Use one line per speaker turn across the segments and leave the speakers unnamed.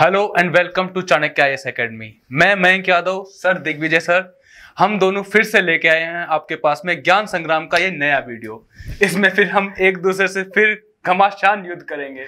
Hello and welcome to Chanakya I S academy मैं Mayank Yadav sir Digvijay sir हम दोनों फिर से लेके आए हैं आपके पास में ज्ञान संग्राम का ये नया वीडियो इसमें फिर हम एक दूसरे से फिर घमासान युद्ध करेंगे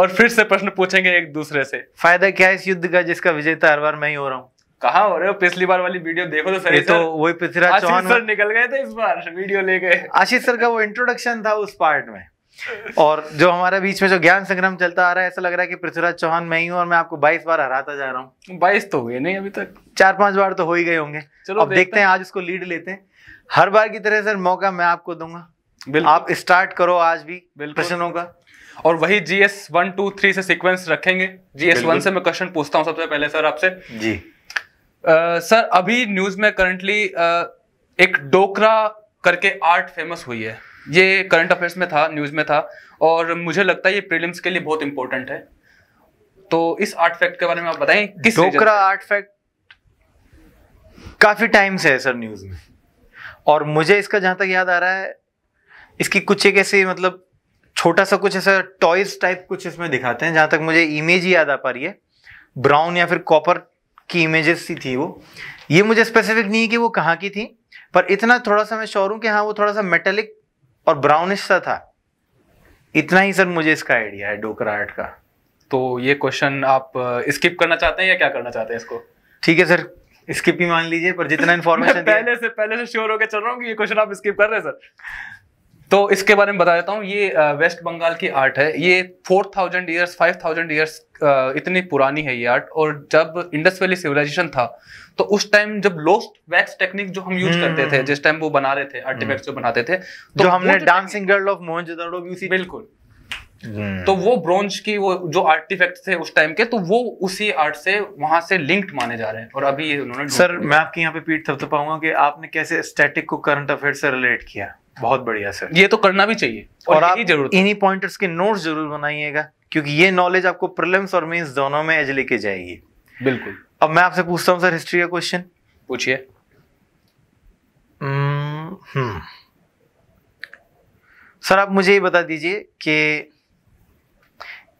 और फिर से प्रश्न पूछेंगे एक
दूसरे से फायदा क्या है इस युद्ध का जिसका विजेता हर बार मैं ही हो रहा हूँ कहा हो रहे हो पिछली बार वाली वीडियो देखो तो ये तो वही पृथ्वीराज चौहान सर निकल गए थे इस बार वीडियो लेके आशीष सर का वो इंट्रोडक्शन था उस पार्ट में और जो हमारे बीच में जो ज्ञान संग्राम चलता आ रहा है ऐसा लग रहा है कि पृथ्वीराज चौहान मैं ही हूँ और मैं आपको 22 बार हराता जा रहा हूँ 22 तो हुए नहीं अभी तक चार पांच बार तो हो ही गए होंगे चलो अब देखते, हैं आज उसको लीड लेते हैं हर बार की तरह सर मौका मैं आपको दूंगा आप स्टार्ट करो आज भी प्रश्नों का और वही
G S one two three से सिक्वेंस रखेंगे जी एस वन से मैं क्वेश्चन पूछता हूँ सबसे पहले सर आपसे जी सर अभी न्यूज में करंटली एक डोकरा करके आर्ट फेमस हुई है ये करंट अफेयर्स में था न्यूज़ में था और मुझे लगता है ये प्रीलिम्स के लिए बहुत इंपॉर्टेंट है तो इस आर्ट फैक्ट के बारे में आप बताएं किस डोकरा आर्ट फैक्ट
काफ़ी टाइम से है सर न्यूज़ में और मुझे इसका जहां तक याद आ रहा है इसकी कुछ एक ऐसी मतलब छोटा सा कुछ ऐसा टॉयज टाइप कुछ इसमें दिखाते हैं जहां तक मुझे इमेज ही याद आ पा रही है ब्राउन या फिर कॉपर की इमेजेस सी थी वो ये मुझे स्पेसिफिक नहीं कि वो कहाँ की थी पर इतना थोड़ा सा मैं शोर हूँ कि हाँ वो थोड़ा सा मेटेलिक और ब्राउनिश सा था इतना ही सर मुझे इसका आइडिया है डोकरा आर्ट का तो ये क्वेश्चन आप स्किप
करना चाहते हैं या क्या करना चाहते हैं इसको
ठीक है सर स्किप ही मान लीजिए पर
जितना इन्फॉर्मेशन पहले से पहले से श्योर होकर चल रहा हूँ कि ये क्वेश्चन आप स्किप कर रहे हैं सर तो इसके बारे में बता देता हूँ ये वेस्ट बंगाल की आर्ट है ये four thousand years five thousand years इतनी पुरानी है ये आर्ट और जब इंडस वैली सिविलाइजेशन था तो उस टाइम जब लोस्ट वैक्स टेक्निक जो हम यूज करते थे हम्म। जिस टाइम वो बना रहे थे आर्टिफैक्ट जो बनाते थे तो जो हमने डांसिंग गर्ल ऑफ मोहनजोदाड़ो भी उसी बिल्कुल हम्म। तो वो ब्रॉन्ज की वो जो आर्टिफैक्ट थे उस टाइम के तो वो उसी आर्ट से वहां से लिंक्ड माने जा रहे हैं और अभी ये उन्होंने सर मैं आपकी यहाँ पे
पीठ थपथपाऊंगा कि आपने कैसे स्टैटिक को करंट अफेयर से रिलेट किया बहुत बढ़िया सर ये तो करना भी चाहिए और, और आप जरूर इन्हीं पॉइंटर्स के नोट्स जरूर बनाइएगा क्योंकि ये नॉलेज आपको प्रिलिम्स और मेंस दोनों में एज लेके जाएगी बिल्कुल अब मैं आपसे पूछता हूँ सर हिस्ट्री का क्वेश्चन पूछिए सर hmm, hmm. आप मुझे ये बता दीजिए कि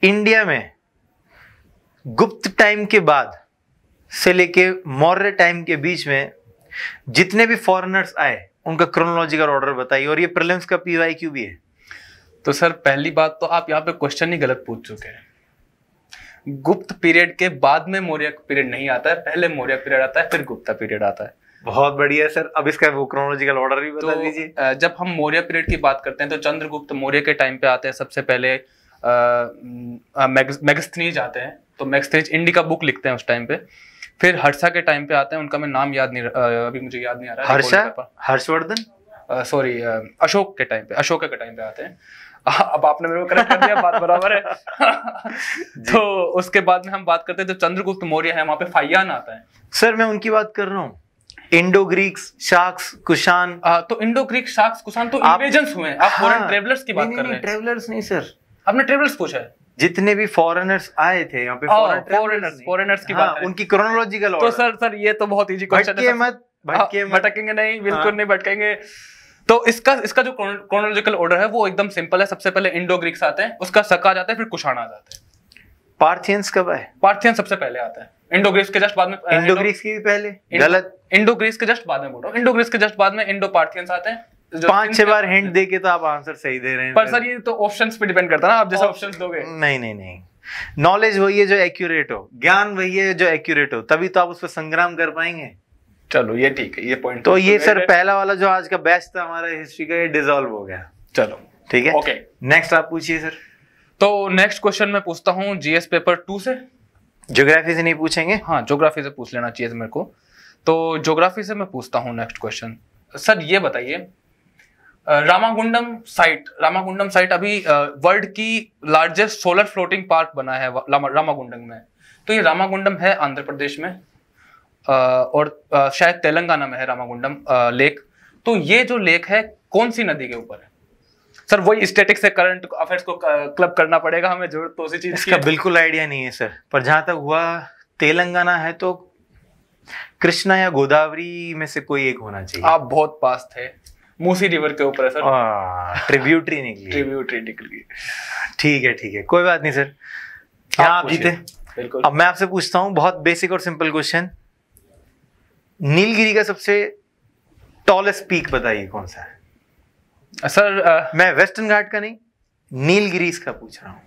इंडिया में गुप्त टाइम के बाद से लेके मौर्य टाइम के बीच में जितने भी फॉरेनर्स आए उनका क्रोनोलॉजिकल ऑर्डर बताइए और ये प्रिलिम्स का पी वाई क्यू भी है तो सर पहली बात तो आप यहाँ पे क्वेश्चन ही गलत पूछ चुके हैं
गुप्त पीरियड के बाद में मौर्य पीरियड नहीं आता है पहले मौर्य पीरियड आता है फिर गुप्ता पीरियड आता है बहुत बढ़िया सर अब इसका वो क्रोनोलॉजिकल ऑर्डर भी बता तो, दीजिए तो जब हम मौर्य पीरियड की बात करते हैं तो चंद्रगुप्त मौर्य के टाइम पे आते हैं सबसे पहले मैगस्थनीज आते हैं तो मैगस्थनीज इंडिका बुक लिखते हैं उस टाइम पे फिर हर्षा के टाइम पे आते हैं उनका मैं नाम याद नहीं अभी मुझे याद नहीं आ रहा हर्षा हर्षवर्धन सॉरी अशोक के टाइम पे अशोक के टाइम पे आते हैं अब आपने मेरे को करेक्ट कर दिया बात बराबर है तो उसके बाद में हम बात करते हैं जब चंद्रगुप्त मौर्य है वहां पे फाइयान आता है
सर मैं उनकी बात कर रहा हूँ इंडो ग्रीक्स शाक्स कुशान आ, तो इंडो ग्रीक शाक्स कुशान तो आप, हुए हैं आप फॉरेन ट्रेवलर्स हाँ। की बात कर रहे हैं ट्रेवलर्स नहीं सर आपने ट्रेवलर्स पूछा है जितने भी फॉरेनर्स आए थे यहाँ
पे फॉरेनर्स हाँ, फॉरेनर्स की हाँ, बात उनकी क्रोनोलॉजिकल तो सर सर ये तो बहुत इजी क्वेश्चन है मत भटके हाँ, भटकेंगे नहीं बिल्कुल नहीं भटकेंगे तो इसका इसका जो क्रोनोलॉजिकल ऑर्डर है वो एकदम सिंपल है सबसे पहले इंडो ग्रीक्स आते हैं उसका सका जाता है फिर कुशाण आ जाता है
पार्थियंस कब है
पार्थियंस सबसे पहले आता है इंडो ग्रीस के जस्ट बाद में इंडो ग्रीस की पहले गलत इंडो ग्रीस के जस्ट बाद में बोल रहा इंडो ग्रीस के जस्ट बाद में इंडो पार्थियंस आते हैं पांच छह बार हिंट दे के तो आप आंसर सही
दे रहे हैं पर सर
ये तो ऑप्शंस पे डिपेंड करता है ना आप जैसे ऑप्शंस दोगे
नहीं नहीं नहीं नॉलेज वही है जो एक्यूरेट हो ज्ञान वही है जो एक्यूरेट हो तभी तो आप उस पर संग्राम कर पाएंगे चलो ये ठीक है ये पॉइंट तो ये तो सर पहला वाला जो आज का बेस्ट था हमारा हिस्ट्री का ये डिजोल्व हो गया चलो ठीक है ओके नेक्स्ट आप पूछिए सर तो
नेक्स्ट क्वेश्चन मैं पूछता हूँ जीएस पेपर टू से ज्योग्राफी से नहीं पूछेंगे हाँ ज्योग्राफी से पूछ लेना चाहिए मेरे को तो ज्योग्राफी से मैं पूछता हूँ नेक्स्ट क्वेश्चन सर ये बताइए रामागुंडम साइट रामागुंडम साइट अभी वर्ल्ड की लार्जेस्ट सोलर फ्लोटिंग पार्क बना है रामागुंडम में तो ये रामागुंडम है आंध्र प्रदेश में और शायद तेलंगाना में है रामागुंडम लेक तो ये जो लेक है कौन सी नदी के ऊपर है सर
वही स्टेटिक्स से करंट अफेयर्स को क्लब करना पड़ेगा हमें जरूरत तो उसी चीज का बिल्कुल आइडिया नहीं है सर पर जहां तक हुआ तेलंगाना है तो कृष्णा या गोदावरी में से कोई एक होना चाहिए आप बहुत पास थे मूसी रिवर के ऊपर सर ट्रिब्यूटरी हाँ, निकली ट्रिब्यूटरी निकली ठीक है ठीक है कोई बात नहीं सर क्या आप जीते बिल्कुल अब मैं आपसे पूछता हूँ बहुत बेसिक और सिंपल क्वेश्चन नीलगिरी का सबसे टॉलेस्ट पीक बताइए कौन सा है सर uh, मैं वेस्टर्न घाट का नहीं नीलगिरीज का पूछ रहा हूँ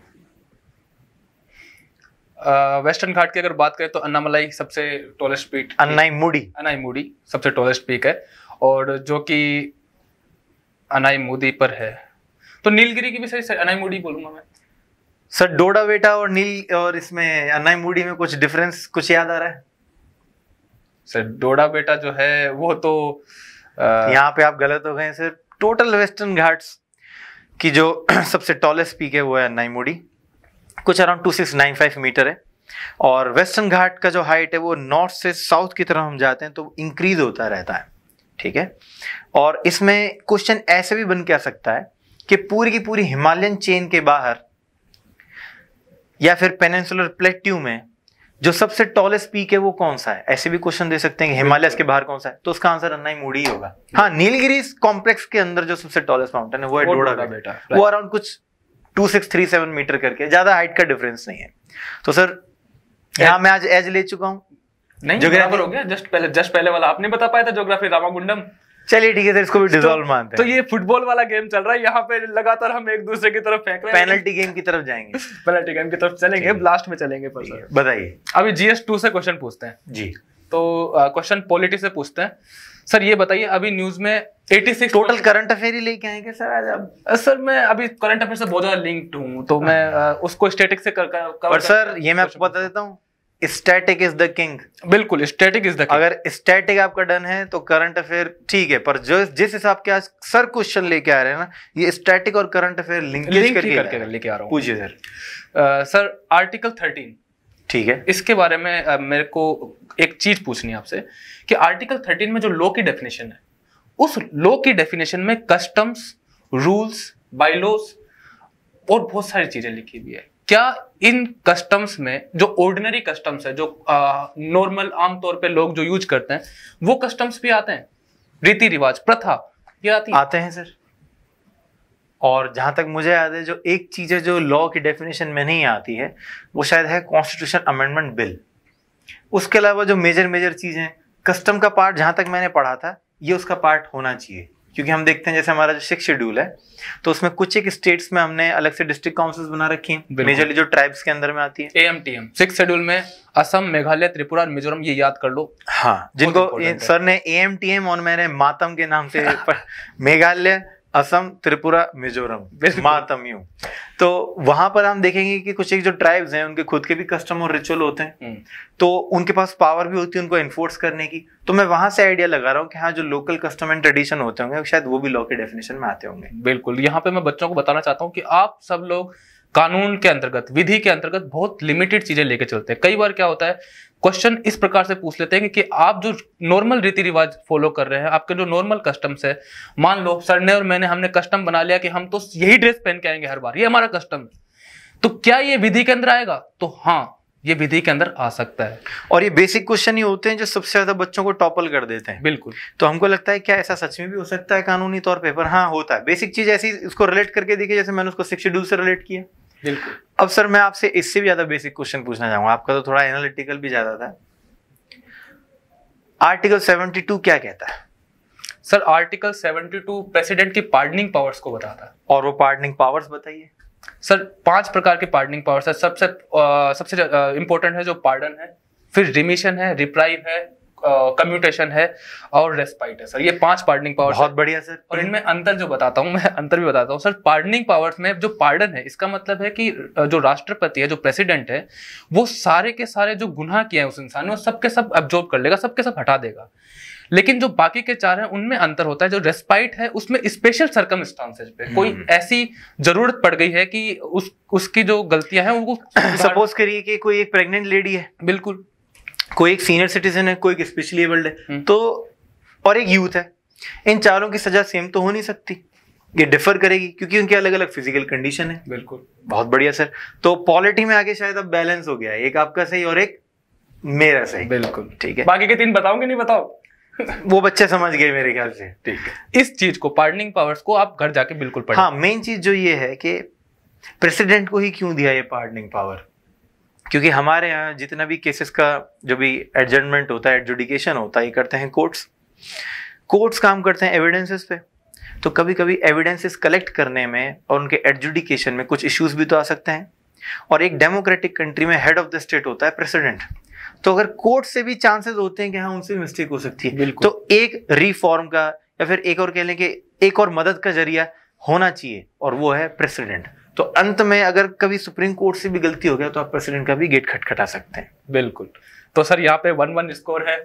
वेस्टर्न घाट की अगर बात करें तो अन्नामलाई सबसे टॉलेस्ट पीक अन्नाई मूडी अन्नाई मूडी सबसे टॉलेस्ट पीक है और जो कि अनाई मोदी पर है तो नीलगिरी की भी सही सर अनाई मोदी बोलूंगा मैं
सर डोडा बेटा और नील और इसमें अनाई मोदी में कुछ डिफरेंस कुछ याद आ रहा है सर डोडा बेटा जो है वो तो आ... यहाँ पे आप गलत हो गए सर टोटल वेस्टर्न घाट्स की जो सबसे टॉलेस्ट पीक है वो है अनाई मोडी कुछ around two six nine five metre है और वेस्टर्न घाट का जो हाइट है वो नॉर्थ से साउथ की तरफ हम जाते हैं तो इंक्रीज होता रहता है ठीक है और इसमें क्वेश्चन ऐसे भी बन के आ सकता है कि पूरी की पूरी हिमालयन चेन के बाहर या फिर पेनेंसुलर प्लेट्यू में जो सबसे टॉलेस्ट पीक है वो कौन सा है ऐसे भी क्वेश्चन दे सकते हैं हिमालय के बाहर कौन सा है तो उसका आंसर अन्ना ही मूडी ही होगा हाँ नीलगिरी कॉम्प्लेक्स के अंदर जो सबसे टॉलेस्ट माउंटेन है वो है डोडा का बेटा वो अराउंड कुछ two six three seven metre करके ज्यादा हाइट का डिफरेंस नहीं है तो सर यहाँ मैं आज एज ले चुका हूँ नहीं हो गया
जस्ट पहले जस्ट पहले वाला आपने बता पाया था जोग्राफी रामागुंडम
चलिए ठीक है सर तो इसको भी तो, मानते तो हैं
तो ये फुटबॉल वाला गेम चल रहा है यहाँ पे लगातार हम एक दूसरे की तरफ फेंक रहे हैं पेनल्टी गेम की तरफ जाएंगे पेनल्टी गेम की तरफ चलेंगे
में चलेंगे पर बताइए
अभी जीएस टू से क्वेश्चन पूछते हैं जी तो क्वेश्चन पॉलिटी से पूछते हैं सर ये बताइए अभी न्यूज में 86 टोटल करंट
अफेयर ही लेके आएंगे सर आज आप सर
मैं अभी करंट अफेयर से बहुत ज्यादा लिंक्ड हूँ तो हाँ। मैं उसको स्टेटिक से कर, कर, कर, सर ये मैं आपको
बता देता हूँ स्टैटिक इज द किंग बिल्कुल स्टैटिक इज द किंग अगर स्टैटिक आपका डन है तो करंट अफेयर ठीक है पर जो जिस हिसाब के आज सर क्वेश्चन लेके आ रहे हैं ना ये स्टैटिक और करंट अफेयर लिंकेज करके करके
लेके आ रहा हूँ पूछिए सर
सर आर्टिकल थर्टीन ठीक है
इसके बारे में uh, मेरे को एक चीज पूछनी है आपसे कि आर्टिकल थर्टीन में जो लॉ की डेफिनेशन है उस लॉ की डेफिनेशन में कस्टम्स रूल्स बाइलॉज और बहुत सारी चीजें लिखी हुई है क्या इन कस्टम्स में जो ऑर्डिनरी कस्टम्स है जो नॉर्मल आमतौर पे लोग जो यूज करते हैं वो कस्टम्स भी आते हैं
रीति रिवाज प्रथा
ये आती है। आते हैं
सर और जहां तक मुझे याद है जो एक चीज है जो लॉ की डेफिनेशन में नहीं आती है वो शायद है कॉन्स्टिट्यूशन अमेंडमेंट बिल उसके अलावा जो मेजर मेजर चीजें कस्टम का पार्ट जहां तक मैंने पढ़ा था ये उसका पार्ट होना चाहिए क्योंकि हम देखते हैं जैसे हमारा जो सिक्स शेड्यूल है तो उसमें कुछ एक स्टेट्स में हमने अलग से डिस्ट्रिक्ट काउंसिल्स बना रखी है मेजरली जो ट्राइब्स के अंदर में आती है M T M six schedule में असम मेघालय त्रिपुरा और मिजोरम ये याद कर लो हाँ जिनको सर ने एम टी एम और मैंने मातम के नाम से मेघालय असम त्रिपुरा मिजोरम मातम्यू तो वहां पर हम देखेंगे कि कुछ एक जो ट्राइब्स हैं उनके खुद के भी कस्टम और रिचुअल होते हैं हम्म। तो उनके पास पावर भी होती है उनको इन्फोर्स करने की तो मैं वहां से आइडिया लगा रहा हूँ कि हाँ जो लोकल कस्टम एंड ट्रेडिशन होते होंगे शायद वो भी लॉ के डेफिनेशन में आते होंगे
बिल्कुल यहाँ पे मैं बच्चों को बताना चाहता हूँ कि आप सब लोग कानून के अंतर्गत विधि के अंतर्गत बहुत लिमिटेड चीजें लेके चलते हैं कई बार क्या होता है क्वेश्चन इस प्रकार से पूछ लेते हैं कि, कि आप जो नॉर्मल रीति रिवाज फॉलो कर रहे हैं आपके जो नॉर्मल कस्टम्स है मान लो सर ने और मैंने हमने कस्टम बना लिया कि हम तो यही ड्रेस पहन के आएंगे हर बार ये हमारा कस्टम तो क्या ये विधि के अंदर आएगा तो हाँ
ये विधि के अंदर आ सकता है और ये बेसिक क्वेश्चन ही होते हैं जो सबसे ज्यादा बच्चों को टॉपल कर देते हैं बिल्कुल तो हमको लगता है क्या ऐसा सच में भी हो सकता है कानूनी तौर पर हाँ होता है बेसिक चीज ऐसी इसको रिलेट करके देखिए जैसे मैंने उसको सिक्स शेड्यूल से रिलेट किया अब सर मैं आपसे इससे भी ज्यादा बेसिक क्वेश्चन पूछना चाहूंगा आपका तो थोड़ा एनालिटिकल भी ज्यादा था आर्टिकल 72 क्या
कहता है सर आर्टिकल 72 प्रेसिडेंट की पार्डनिंग पावर्स को बताता है और वो पार्डनिंग पावर्स बताइए सर पांच प्रकार के पार्डनिंग पावर्स है सबसे आ, सबसे इंपॉर्टेंट है जो पार्डन है फिर रिमिशन है रिप्राइव है कम्यूटेशन है और रेस्पाइट है सर ये पांच पार्डनिंग पावर बहुत बढ़िया सर और इनमें अंतर जो बताता हूँ मैं अंतर भी बताता हूँ सर पार्डनिंग पावर्स में जो पार्डन है इसका मतलब है कि जो राष्ट्रपति है जो प्रेसिडेंट है वो सारे के सारे जो गुनाह किए हैं उस इंसान ने वो सबके सब एब्जॉर्ब कर लेगा सबके सब हटा देगा लेकिन जो बाकी के चार हैं उनमें अंतर होता है जो रेस्पाइट है उसमें स्पेशल सरकम पे कोई हम्म। ऐसी
जरूरत पड़ गई है कि उस उसकी जो गलतियां हैं वो सपोज करिए कि कोई एक प्रेग्नेंट लेडी है बिल्कुल कोई एक सीनियर सिटीजन है कोई एक स्पेशली एबल्ड है हम्म। तो और एक यूथ है इन चारों की सजा सेम तो हो नहीं सकती ये डिफर करेगी क्योंकि उनके अलग अलग फिजिकल कंडीशन है बिल्कुल बहुत बढ़िया सर तो पॉलिटी में आगे शायद अब बैलेंस हो गया है एक आपका सही और एक मेरा सही बिल्कुल ठीक है बाकी के तीन बताओगे नहीं बताओ वो
बच्चे समझ गए मेरे ख्याल से ठीक है इस चीज को पार्टनिंग पावर्स को आप घर जाके बिल्कुल पढ़ें हाँ
मेन चीज जो ये है कि प्रेसिडेंट को ही क्यों दिया ये पार्टनिंग पावर क्योंकि हमारे यहाँ जितना भी केसेस का जो भी एडजमेंट होता है एडजुडिकेशन होता है ये करते हैं कोर्ट्स कोर्ट्स काम करते हैं एविडेंसेस पे तो कभी कभी एविडेंसेस कलेक्ट करने में और उनके एडजुडिकेशन में कुछ इश्यूज भी तो आ सकते हैं और एक डेमोक्रेटिक कंट्री में हेड ऑफ द स्टेट होता है प्रेसिडेंट तो अगर कोर्ट से भी चांसेस होते हैं कि हाँ उनसे मिस्टेक हो सकती है तो एक रिफॉर्म का या फिर एक और कह लें कि एक और मदद का जरिया होना चाहिए और वो है प्रेसिडेंट तो अंत में अगर कभी सुप्रीम कोर्ट से भी गलती हो गया तो आप प्रेसिडेंट का भी गेट खटखटा सकते हैं बिल्कुल तो सर यहाँ पे वन वन स्कोर है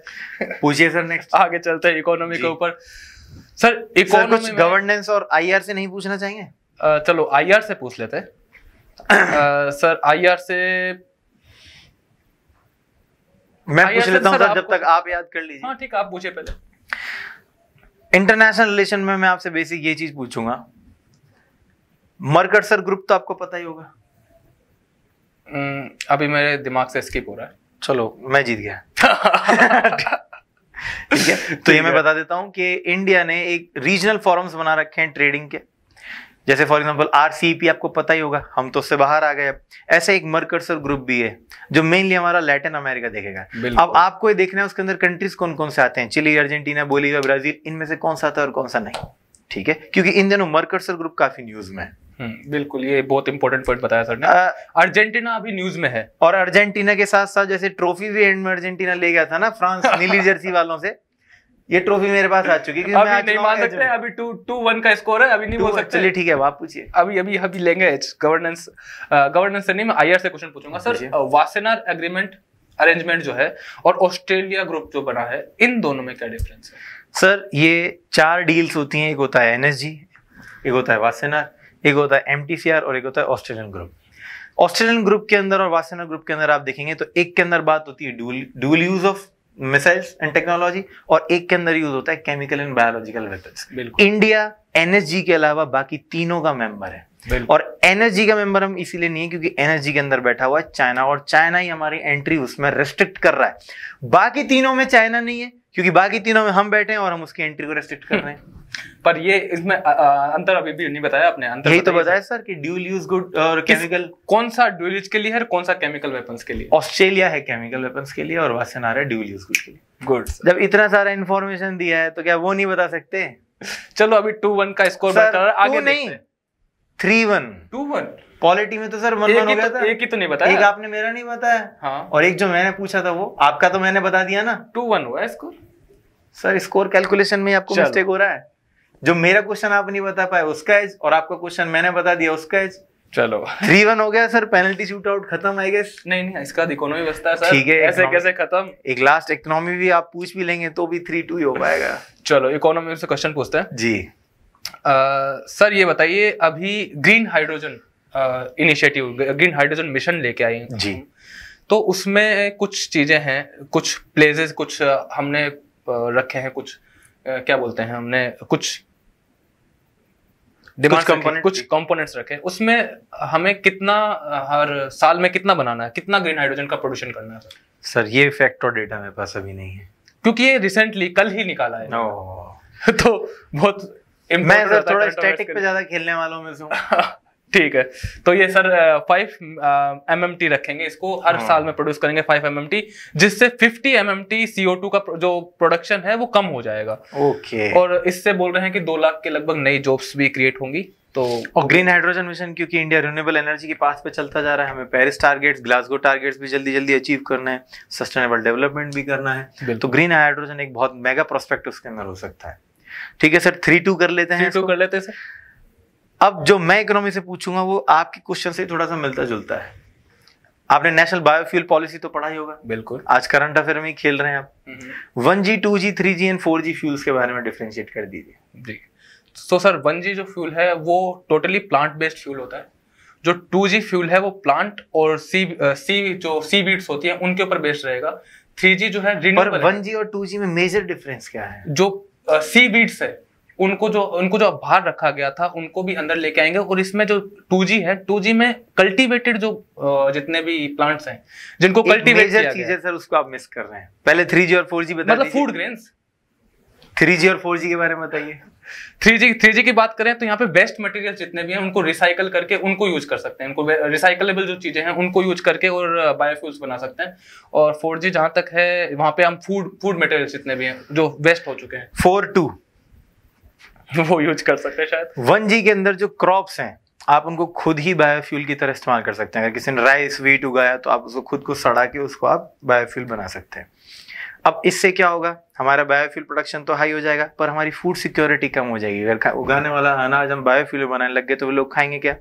पूछिए सर नेक्स्ट आगे चलते हैं
इकोनॉमी के ऊपर सर इकोनॉमी
गवर्नेंस और आईआर से नहीं पूछना चाहेंगे
चलो आईआर से पूछ लेते हैं सर आईआर से
मैं पूछ लेता हूँ जब
तक आप याद कर लीजिए हाँ ठीक आप पूछे पहले
इंटरनेशनल रिलेशन में मैं आपसे बेसिक ये चीज पूछूंगा मरकट सर ग्रुप तो आपको पता ही होगा हम्म, अभी मेरे दिमाग से स्किप हो रहा है चलो मैं जीत गया ठीक है तो ये मैं बता देता हूँ कि इंडिया ने एक रीजनल फॉरम्स बना रखे हैं ट्रेडिंग के जैसे फॉर एग्जांपल आरसीईपी आपको पता ही होगा हम तो उससे बाहर आ गए ऐसा एक मर्कर्सर ग्रुप भी है जो मेनली हमारा लैटिन अमेरिका देखेगा अब आपको ये देखना है उसके अंदर कंट्रीज कौन कौन से आते हैं चिली अर्जेंटीना बोलीविया ब्राजील इनमें से कौन सा आता है और कौन सा नहीं ठीक है क्योंकि इन दिनों मर्कर्सर ग्रुप काफी न्यूज में है हम्म, बिल्कुल ये बहुत इंपॉर्टेंट पॉइंट बताया सर ने अर्जेंटीना अभी न्यूज में है और अर्जेंटीना के साथ साथ जैसे ट्रॉफी भी एंड में अर्जेंटीना ले गया था ना फ्रांस नीली जर्सी वालों से ये ट्रॉफी मेरे पास आ चुकी है अभी नहीं मान सकते अभी टू टू वन का स्कोर है अभी नहीं बोल सकते चलिए ठीक है आप पूछिए
अभी अभी अभी लेंगे गवर्नेंस गवर्नेंस से नहीं मैं आईआर से क्वेश्चन पूछूंगा हाँ, सर वासेनार एग्रीमेंट अरेंजमेंट जो है और ऑस्ट्रेलिया ग्रुप जो बना है इन दोनों में क्या डिफरेंस है
सर ये चार डील्स होती हैं एक होता है एनएसजी एक होता है वासेनार एक होता है एम और एक होता है ऑस्ट्रेलियन ग्रुप ऑस्ट्रेलियन ग्रुप के अंदर और वासेना ग्रुप के अंदर आप देखेंगे तो एक के अंदर बात होती है dual use of missiles and technology और एक के अंदर यूज होता है chemical and biological weapons India NSG के अलावा बाकी तीनों का मेंबर है और एनएसजी का मेंबर हम इसीलिए नहीं है क्योंकि एनएसजी के अंदर बैठा हुआ है चाइना और चाइना ही हमारी एंट्री उसमें रेस्ट्रिक्ट कर रहा है बाकी तीनों में चाइना नहीं है क्योंकि बाकी तीनों में हम बैठे हैं और हम उसकी एंट्री को रेस्ट्रिक्ट कर हम्म। रहे हैं पर ये इसमें अंतर अभी भी नहीं बताया आपने अंतर यही तो बताया सर कि ड्यूल यूज गुड और केमिकल कौन सा ड्यूल यूज के लिए है कौन सा केमिकल वेपन्स के लिए ऑस्ट्रेलिया है केमिकल वेपन्स के लिए और वासन आ रहा है ड्यूल यूज गुड के लिए गुड जब इतना सारा इन्फॉर्मेशन दिया है तो क्या वो नहीं बता सकते चलो अभी टू वन का स्कोर बता रहा आगे नहीं three one two one polity में तो सर मन मन हो गया तो- था एक ही तो नहीं बताया एक आपने मेरा नहीं बताया हाँ और एक जो मैंने पूछा था वो आपका तो मैंने बता दिया ना टू वन हुआ स्कोर सर स्कोर कैलकुलेशन में आपको मिस्टेक हो रहा है जो मेरा क्वेश्चन आप नहीं बता पाए उसका एज और आपका क्वेश्चन मैंने बता दिया उसका एज चलो थ्री वन हो गया सर पेनल्टी शूट आउट खत्म आई गेस नहीं नहीं इसका इकोनॉमी बचता है ठीक है ऐसे कैसे खत्म एक लास्ट इकोनॉमी भी आप पूछ भी लेंगे तो भी थ्री टू ही हो पाएगा
चलो इकोनॉमी से क्वेश्चन पूछते हैं जी आ, सर ये बताइए अभी green hydrogen initiative green hydrogen mission लेके आई जी तो उसमें कुछ चीज़ें हैं कुछ प्लेजेस कुछ uh, हमने uh, रखे हैं कुछ uh, क्या बोलते हैं हमने कुछ कुछ कंपोनेंट कुछ कंपोनेंट्स रखे उसमें हमें कितना हर साल में कितना बनाना है कितना ग्रीन हाइड्रोजन का प्रोड्यूशन करना है
सर ये फैक्ट और डेटा मेरे पास अभी नहीं है
क्योंकि ये रिसेंटली कल ही निकाला है no. तो बहुत मैं सर थोड़ा स्टैटिक पे
ज्यादा खेलने वालों में से
ठीक है तो ये sir five M M T रखेंगे इसको हर हाँ। साल में प्रोड्यूस करेंगे फाइव एम एम टी जिससे fifty M M T CO two का जो प्रोडक्शन है वो कम हो जाएगा ओके और
इससे बोल रहे हैं कि दो लाख के लगभग नई जॉब्स भी क्रिएट होंगी तो और ग्रीन हाइड्रोजन मिशन क्योंकि इंडिया रिन्यूएबल एनर्जी के पास पे चलता जा रहा है हमें पेरिस टारगेट्स ग्लासगो टारगेट्स भी जल्दी जल्दी अचीव करना है सस्टेनेबल डेवलपमेंट भी करना है तो ग्रीन हाइड्रोजन एक बहुत मेगा प्रोस्पेक्ट उसके अंदर हो सकता है ठीक है सर थ्री टू कर लेते हैं कर लेते हैं सर अब जो मैं इकोनॉमी से पूछूंगा वो आपके क्वेश्चन से थोड़ा सा मिलता जुलता है आपने नेशनल बायोफ्यूल पॉलिसी तो पढ़ा ही होगा बिल्कुल आज करंट अफेयर में ही खेल रहे हैं आप one G two G three G and four G fuels के बारे में डिफ्रेंशिएट कर दीजिए जी तो सर वन जी जो फ्यूल है वो टोटली प्लांट
बेस्ड फ्यूल होता है जो टू जी फ्यूल है वो प्लांट और सी सी जो सी बीड्स होती है उनके ऊपर बेस्ड रहेगा थ्री जी जो है वन
जी और टू जी में मेजर डिफरेंस क्या है
जो सी बीड्स है उनको जो उनको जो बाहर रखा गया था उनको भी अंदर लेके आएंगे और इसमें जो 2G है 2G में कल्टीवेटेड जो जितने भी प्लांट्स हैं जिनको कल्टीवेट चीजें सर उसको आप मिस कर रहे हैं पहले 3G और 4G बता मतलब फूड ग्रेन्स
3G और 4G के बारे में बताइए
3G 3G की बात करें तो यहाँ पे बेस्ट मटेरियल जितने भी हैं उनको रिसाइकल करके उनको यूज कर सकते हैं उनको रिसाइकलेबल जो चीजें हैं उनको यूज करके और बायोफ्यूल्स बना सकते हैं और 4G जहां तक है वहां पे हम फूड फूड मटेरियल जितने भी हैं जो वेस्ट हो चुके हैं
फोर टू वो यूज कर सकते हैं शायद वन जी के अंदर जो क्रॉप्स हैं आप उनको खुद ही बायोफ्यूल की तरह इस्तेमाल कर सकते हैं अगर किसी ने राइस वीट उगाया तो आप उसको खुद को सड़ा के उसको आप बायोफ्यूल बना सकते हैं अब इससे क्या होगा हमारा बायोफ्यूल प्रोडक्शन तो हाई हो जाएगा पर हमारी फूड सिक्योरिटी कम हो जाएगी अगर उगाने वाला अनाज हम बायोफ्यूल बनाने लग गए तो वो लोग खाएंगे क्या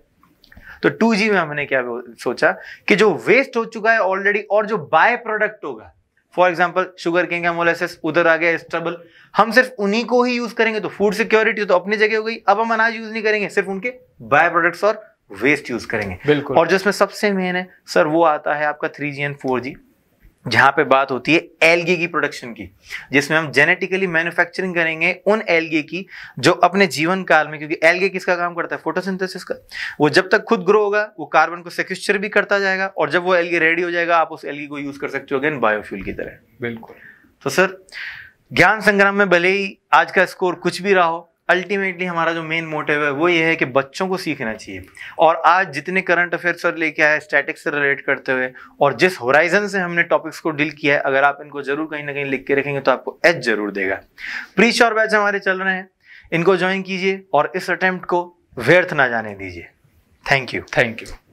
तो टू में हमने क्या सोचा कि जो वेस्ट हो चुका है ऑलरेडी और जो बाय प्रोडक्ट होगा for example sugar king amylolysis उधर आ गया स्ट्रबल हम सिर्फ उन्हीं को ही यूज करेंगे तो फूड सिक्योरिटी तो अपनी जगह हो गई अब हम अनाज यूज नहीं करेंगे सिर्फ उनके बाय प्रोडक्ट्स और वेस्ट यूज करेंगे बिल्कुल और जिसमें सबसे मेन है सर वो आता है आपका three G and four G जहां पे बात होती है एलगी की प्रोडक्शन की जिसमें हम जेनेटिकली मैन्युफैक्चरिंग करेंगे उन एलगी की जो अपने जीवन काल में क्योंकि एलगी किसका काम करता है फोटोसिंथेसिस का वो जब तक खुद ग्रो होगा वो कार्बन को सिक्विस्चर भी करता जाएगा और जब वो एलगी रेडी हो जाएगा आप उस एलगी को यूज कर सकते हो अगेन बायोफ्यूल की तरह बिल्कुल तो सर ज्ञान संग्राम में भले ही आज का स्कोर कुछ भी रहा हो अल्टीमेटली हमारा जो मेन मोटिव है वो ये है कि बच्चों को सीखना चाहिए और आज जितने करंट अफेयर सर लेके आए स्टैटिक्स से रिलेट करते हुए और जिस होराइजन से हमने टॉपिक्स को डील किया है अगर आप इनको जरूर कहीं ना कहीं लिख के रखेंगे तो आपको एच जरूर देगा प्री श्योर बैच हमारे चल रहे हैं इनको ज्वाइन कीजिए और इस अटैम्प्ट को व्यर्थ ना जाने दीजिए थैंक यू थैंक यू